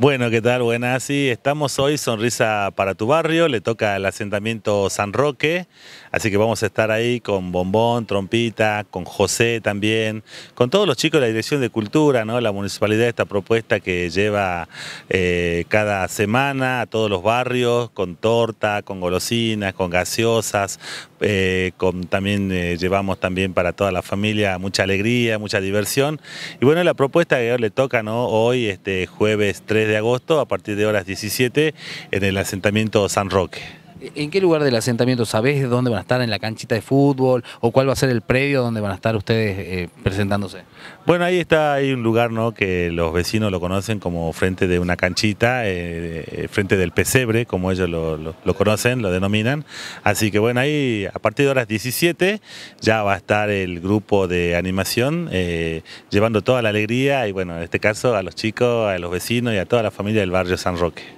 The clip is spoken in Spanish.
Bueno, ¿qué tal? Buenas, sí, estamos hoy, Sonrisa para tu barrio, le toca el asentamiento San Roque, así que vamos a estar ahí con Bombón, Trompita, con José también, con todos los chicos de la Dirección de Cultura, ¿no? La municipalidad, esta propuesta que lleva eh, cada semana a todos los barrios, con torta, con golosinas, con gaseosas, eh, también eh, llevamos también para toda la familia mucha alegría, mucha diversión. Y bueno, la propuesta que le toca, ¿no? Hoy, este jueves 3 de agosto a partir de horas 17 en el asentamiento San Roque. ¿En qué lugar del asentamiento sabés dónde van a estar en la canchita de fútbol o cuál va a ser el predio donde van a estar ustedes eh, presentándose? Bueno, ahí está, hay un lugar ¿no? que los vecinos lo conocen como frente de una canchita, eh, eh, frente del pesebre, como ellos lo, conocen, lo denominan. Así que bueno, ahí a partir de las 17 ya va a estar el grupo de animación llevando toda la alegría y bueno, en este caso a los chicos, a los vecinos y a toda la familia del barrio San Roque.